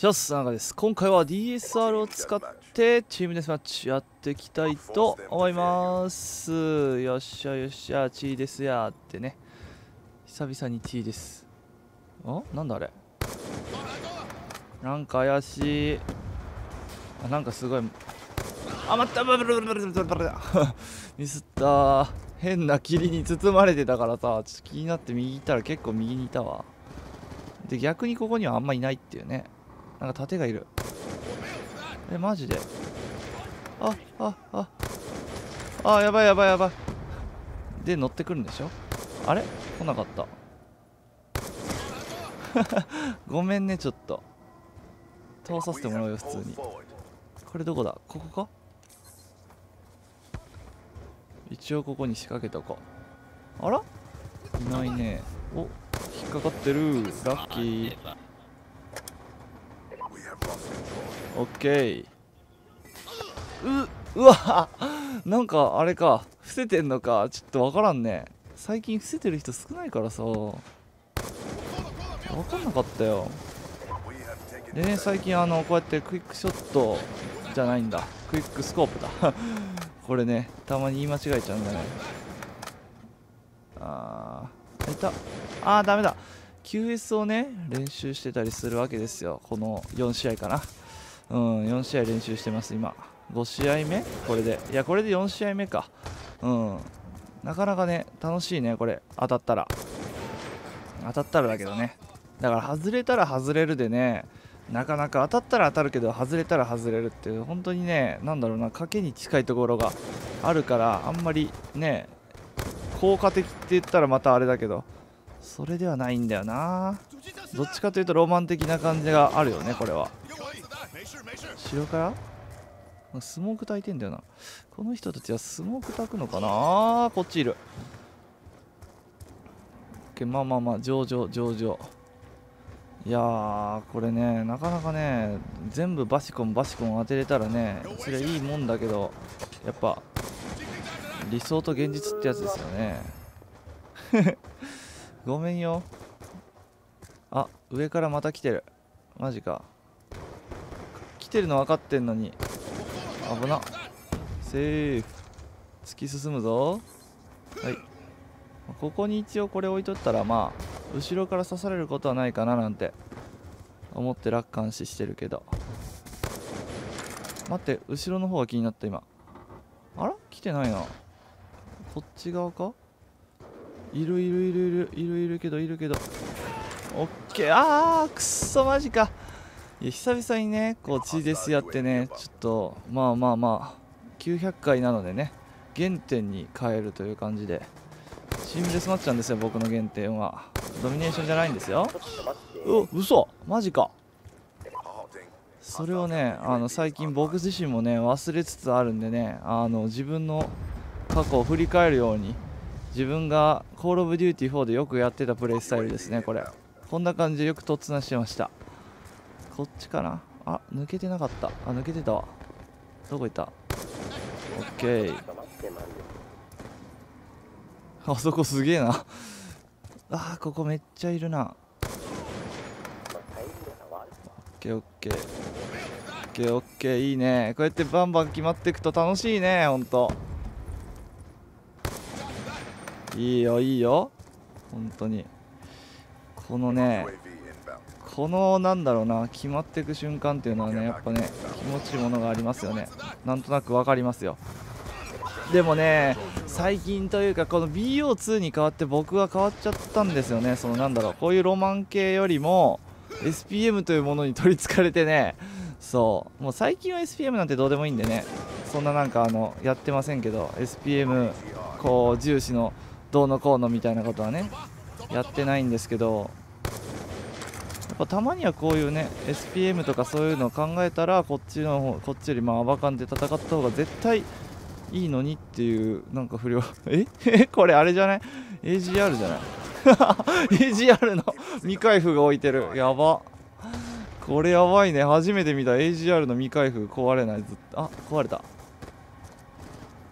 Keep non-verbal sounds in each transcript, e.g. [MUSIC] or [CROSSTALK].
シャス中です今回は DSR を使ってチームデスマッチやっていきたいと思いますよっしゃよっしゃーですやってね久々に T ですあなんだあれなんか怪しいあなんかすごいあ待ったブルブルブルブルブル [LAUGHS] ミスった変な霧に包まれてたからさちょっと気になって右行ったら結構右にいたわで逆にここにはあんまいないっていうねなんか盾がいるえマジでああああやばいやばいやばいで乗ってくるんでしょあれ来なかった [LAUGHS] ごめんねちょっと通させてもらうよ普通にこれどこだここか一応ここに仕掛けたか。あらいないねお引っかかってるラッキーオッケーう [LAUGHS] うわなんかあれか伏せてんのかちょっとわからんね最近伏せてる人少ないからさ分かんなかったよでね最近あのこうやってクイックショットじゃないんだクイックスコープだ [LAUGHS] これねたまに言い間違えちゃうんだねあーいたあーダメだ QS をね練習してたりするわけですよこの4試合かなうん、4試合練習してます、今。5試合目これで。いや、これで4試合目か。うん。なかなかね、楽しいね、これ。当たったら。当たったらだけどね。だから、外れたら外れるでね、なかなか当たったら当たるけど、外れたら外れるっていう、本当にね、なんだろうな、賭けに近いところがあるから、あんまりね、効果的って言ったらまたあれだけど、それではないんだよな。どっちかというとロマン的な感じがあるよね、これは。後ろからスモーク焚いてんだよなこの人たちはスモーク焚くのかなあこっちいるまあまあまあ上々上々いやーこれねなかなかね全部バシコンバシコン当てれたらねそれはいいもんだけどやっぱ理想と現実ってやつですよね [LAUGHS] ごめんよあ上からまた来てるマジかてるの分かってんのに危なセーフ突き進むぞはいここに一応これ置いとったらまあ後ろから刺されることはないかななんて思って楽観視してるけど待って後ろの方が気になった今あら来てないなこっち側かいるいるいるいるいるいるけどいるけどオッケーあーくっそマジかいや久々にねこうチーデスやってねちょっとまあまあまあ900回なのでね原点に変えるという感じでチームデスマッチなんですよ僕の原点はドミネーションじゃないんですよう嘘マジかそれをねあの最近僕自身もね忘れつつあるんでねあの自分の過去を振り返るように自分が「コール・オブ・デューティー4」でよくやってたプレイスタイルですねこれこんな感じでよく突然してましたこっちかなあ抜けてなかったあ抜けてたわどこ行ったオッケー [LAUGHS] あそこすげえな [LAUGHS] あここめっちゃいるなオッケーオッケーオッケーオッケーいいねこうやってバンバン決まっていくと楽しいねほんといいよいいよ本当にこのねこのなんだろうな決まっていく瞬間っていうのはねやっぱね気持ちいいものがありますよねなんとなく分かりますよでもね最近というかこの BO2 に代わって僕は変わっちゃったんですよねそのなんだろうこういうロマン系よりも SPM というものに取りつかれてねそうもう最近は SPM なんてどうでもいいんでねそんななんかあのやってませんけど SPM こう重視のどうのこうのみたいなことはねやってないんですけどぱたまにはこういうね SPM とかそういうのを考えたらこっちの方こっちよりまあアバカンで戦った方が絶対いいのにっていうなんか不良 [LAUGHS] え [LAUGHS] これあれじゃない ?AGR じゃない ?AGR [LAUGHS] の未開封が置いてるやばこれやばいね初めて見た AGR の未開封壊れないずっとあ壊れた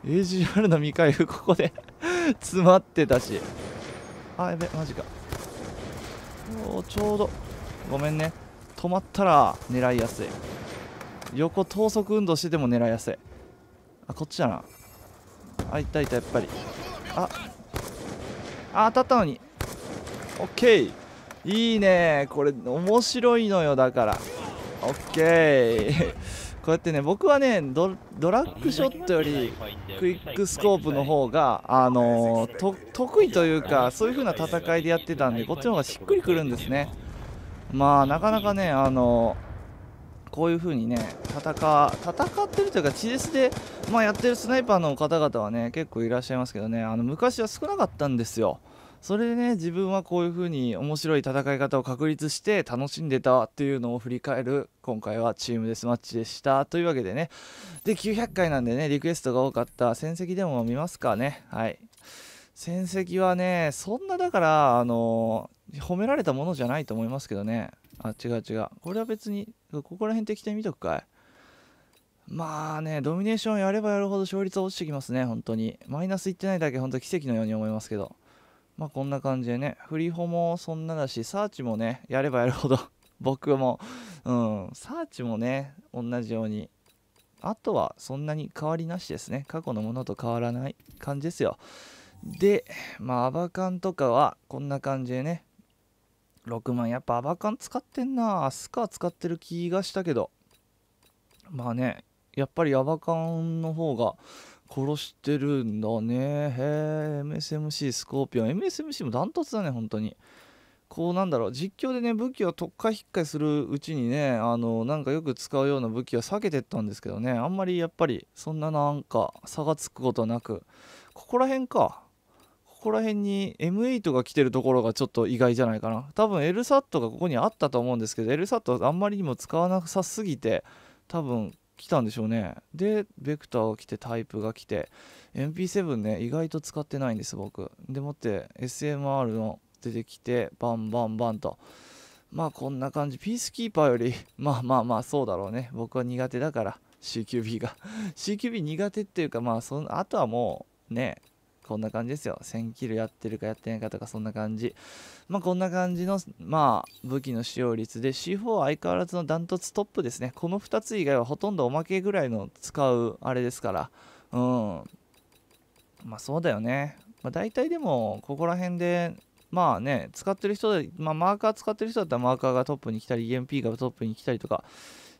AGR の未開封ここで詰まってたしあやべマジかおちょうどごめんね止まったら狙いやすい横等速運動してても狙いやすいあこっちだなあいたいたやっぱりああ当たったのにオッケーいいねこれ面白いのよだからオッケーこうやってね僕はねドラッグショットよりクイックスコープの方があのー、得意というかそういう風な戦いでやってたんでこっちの方がしっくりくるんですねまあなかなかねあのこういう風にね戦戦ってるというか地熱で、まあ、やってるスナイパーの方々はね結構いらっしゃいますけどねあの昔は少なかったんですよ。それでね自分はこういう風に面白い戦い方を確立して楽しんでたっていうのを振り返る今回はチームデスマッチでしたというわけでねで900回なんでねリクエストが多かった戦績でも見ますかねはい戦績はねそんなだからあの褒められたものじゃないと思いますけどねあ違う違うこれは別にここら辺適当に見とくかいまあねドミネーションやればやるほど勝率は落ちてきますね本当にマイナスいってないだけ本当奇跡のように思いますけどまあこんな感じでね振りホもそんなだしサーチもねやればやるほど [LAUGHS] 僕もうんサーチもね同じようにあとはそんなに変わりなしですね過去のものと変わらない感じですよでまあアバカンとかはこんな感じでね6万やっぱアバカン使ってんなアスカ使ってる気がしたけどまあねやっぱりアバカンの方が殺してるんだねへえ MSMC スコーピオン MSMC もダントツだね本当にこうなんだろう実況でね武器を特化引っかいするうちにねあのなんかよく使うような武器は避けてったんですけどねあんまりやっぱりそんななんか差がつくことなくここら辺かこら辺に M8 が来てるところがちょっと意外じゃないかな多分 LSAT がここにあったと思うんですけど LSAT あんまりにも使わなさすぎて多分来たんでしょうねでベクターが来てタイプが来て MP7 ね意外と使ってないんです僕でもって SMR の出てきてバンバンバンとまあこんな感じピースキーパーより [LAUGHS] まあまあまあそうだろうね僕は苦手だから CQB が CQB [LAUGHS] 苦手っていうかまあそのあとはもうねこんな感じですよ。1000キルやってるかやってないかとかそんな感じ。まあこんな感じの、まあ武器の使用率で C4 は相変わらずのダントツトップですね。この2つ以外はほとんどおまけぐらいの使うあれですから。うん。まあそうだよね。まあ大体でもここら辺でまあね、使ってる人で、まあ、マーカー使ってる人だったらマーカーがトップに来たり、EMP がトップに来たりとか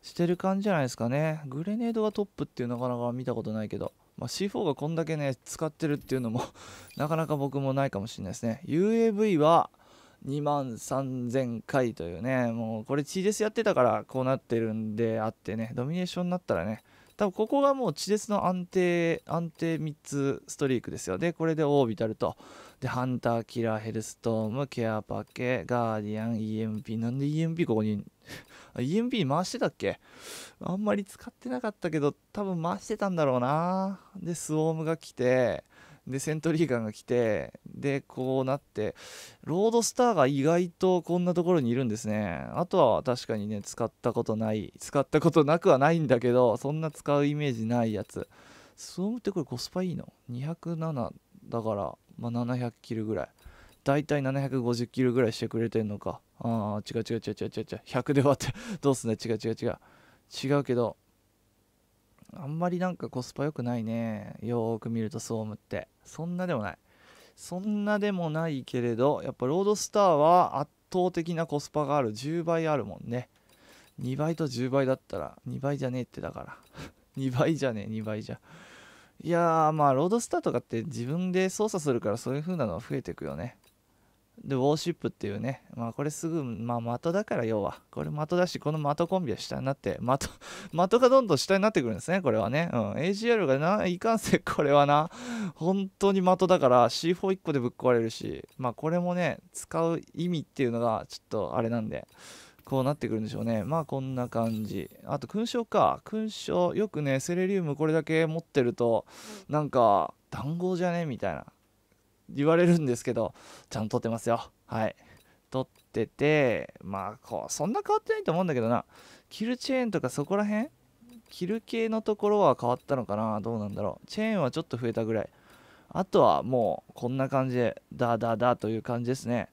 してる感じじゃないですかね。グレネードがトップっていうなかなか見たことないけど。まあ、C4 がこんだけね使ってるっていうのも [LAUGHS] なかなか僕もないかもしれないですね UAV は2万3000回というねもうこれ t デスやってたからこうなってるんであってねドミネーションになったらね多分ここがもう地スの安定安定3つストリークですよでこれでオービタルとでハンターキラーヘルストームケアパケガーディアン EMP なんで EMP ここに EMP 回してたっけあんまり使ってなかったけど、多分回してたんだろうな。で、スウォームが来て、で、セントリーガンが来て、で、こうなって、ロードスターが意外とこんなところにいるんですね。あとは確かにね、使ったことない、使ったことなくはないんだけど、そんな使うイメージないやつ。スウォームってこれコスパいいの ?207 だから、まあ、700キルぐらい。大体750キロぐらいしてくれてんのか。ああ、違う違う違う違う違う違う。100で割って、どうすんだ、違う違う違う。違うけど、あんまりなんかコスパ良くないね。よーく見るとソームって。そんなでもない。そんなでもないけれど、やっぱロードスターは圧倒的なコスパがある。10倍あるもんね。2倍と10倍だったら、2倍じゃねえってだから。2 [LAUGHS] 倍じゃねえ、2倍じゃ。いやーまあロードスターとかって自分で操作するからそういう風なのは増えてくよね。で、ウォーシップっていうね、まあこれすぐ、まあ的だから要は、これ的だし、この的コンビは下になって、的、[LAUGHS] 的がどんどん下になってくるんですね、これはね。うん、AGR がな、いかんせ [LAUGHS] これはな、本当に的だから C41 個でぶっ壊れるし、まあこれもね、使う意味っていうのがちょっとあれなんで、こうなってくるんでしょうね。まあこんな感じ。あと勲章か。勲章、よくね、セレリウムこれだけ持ってると、なんか、談合じゃねみたいな。言われるんですけど、ちゃんと撮ってますよ。はい。撮ってて、まあ、こう、そんな変わってないと思うんだけどな。キルチェーンとかそこら辺キル系のところは変わったのかなどうなんだろう。チェーンはちょっと増えたぐらい。あとはもう、こんな感じで、ダダダという感じですね。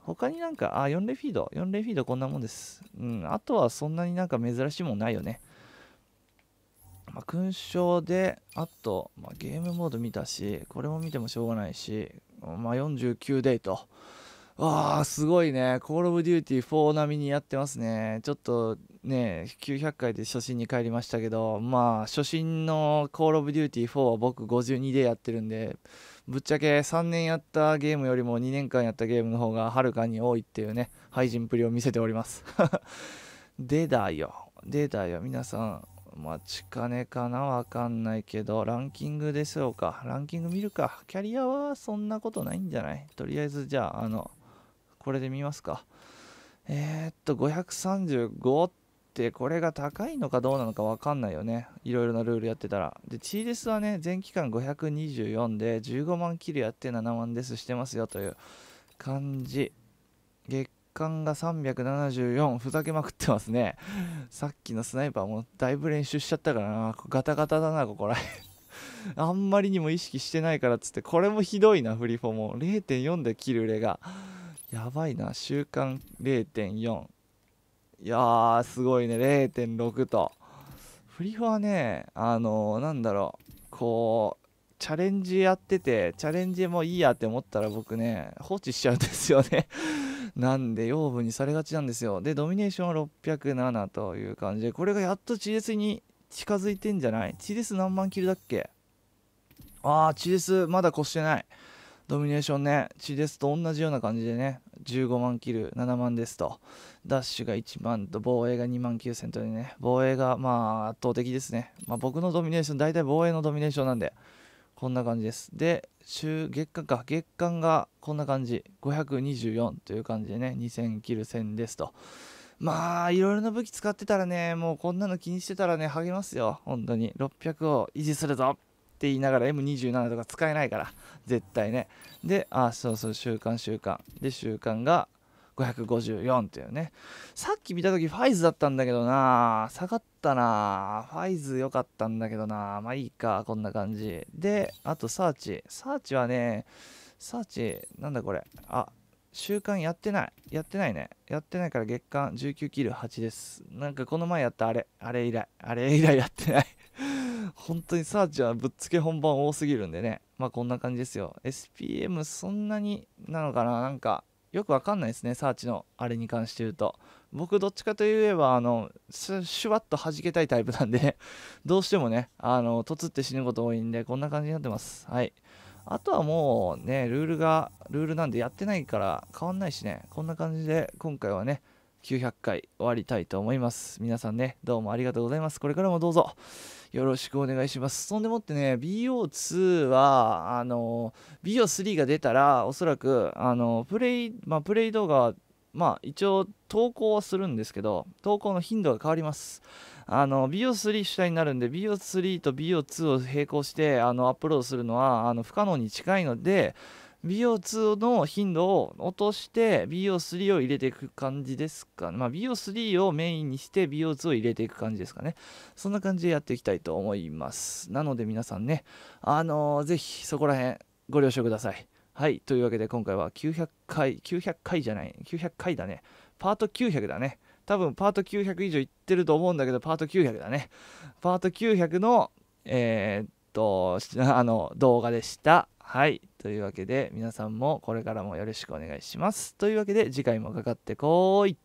他になんか、あ、4レフィード。4レフィードこんなもんです。うん。あとはそんなになんか珍しいもんないよね。勲章で、あと、まあ、ゲームモード見たし、これも見てもしょうがないし、まあ、49デイと。わあ、すごいね。コールオブデューティー4並みにやってますね。ちょっとね、900回で初心に帰りましたけど、まあ、初心のコールオブデューティー4は僕52でやってるんで、ぶっちゃけ3年やったゲームよりも2年間やったゲームの方がはるかに多いっていうね、廃人プリを見せております。で [LAUGHS] だよ。でだよ。皆さん、待ちかねかなわかんないけど、ランキングでしょうか。ランキング見るか。キャリアはそんなことないんじゃないとりあえず、じゃあ、あの、これで見ますか。えー、っと、535ってこれが高いのかどうなのかわかんないよね。いろいろなルールやってたら。で、チーレスはね、全期間524で15万キルやって7万ですしてますよという感じ。月間が374ふざけまくってますねさっきのスナイパーもだいぶ練習しちゃったからなガタガタだなここら辺あんまりにも意識してないからっつってこれもひどいなフリフォも0.4で切る例がやばいな週間0.4いやーすごいね0.6とフリフォはねあのー、なんだろうこうチャレンジやっててチャレンジもいいやって思ったら僕ね放置しちゃうんですよねなんで養分にされがちなんですよでドミネーションは607という感じでこれがやっとデスに近づいてんじゃないチデス何万キルだっけああデスまだ越してないドミネーションね、チデスと同じような感じでね、15万キル、7万ですと、ダッシュが1万と、防衛が2万9000とね、防衛がまあ圧倒的ですね。まあ、僕のドミネーション、大体防衛のドミネーションなんで、こんな感じですで週月間か月間がこんな感じ524という感じでね2000切る線ですとまあいろいろな武器使ってたらねもうこんなの気にしてたらね励ますよ本当に600を維持するぞって言いながら M27 とか使えないから絶対ねであそうそう週刊週間。で週間が554っていうねさっき見た時ファイズだったんだけどな下がったなファイズ良かったんだけどなまあいいかこんな感じであとサーチサーチはねサーチなんだこれあ週間やってないやってないねやってないから月間19キル8ですなんかこの前やったあれあれ以来あれ以来やってない [LAUGHS] 本当にサーチはぶっつけ本番多すぎるんでねまあこんな感じですよ SPM そんなになのかななんかよくわかんないですねサーチのあれに関して言うと僕どっちかといえばあのシュワッと弾けたいタイプなんで [LAUGHS] どうしてもねあのとつって死ぬこと多いんでこんな感じになってますはいあとはもうねルールがルールなんでやってないから変わんないしねこんな感じで今回はね900回終わりたいと思います皆さんねどうもありがとうございますこれからもどうぞよろしくお願いします。そんでもってね、BO2 は、あの、BO3 が出たら、おそらく、あの、プレイ、まあ、プレイ動画は、まあ、一応、投稿はするんですけど、投稿の頻度が変わります。あの、BO3 主体になるんで、BO3 と BO2 を並行して、あの、アップロードするのは、あの、不可能に近いので、BO2 の頻度を落として BO3 を入れていく感じですかね。まあ、BO3 をメインにして BO2 を入れていく感じですかね。そんな感じでやっていきたいと思います。なので皆さんね、あのー、ぜひそこら辺ご了承ください。はい。というわけで今回は900回、900回じゃない、900回だね。パート900だね。多分パート900以上いってると思うんだけど、パート900だね。パート900の、えー、っと、[LAUGHS] あの、動画でした。はい。というわけで皆さんもこれからもよろしくお願いします。というわけで次回もかかってこーい。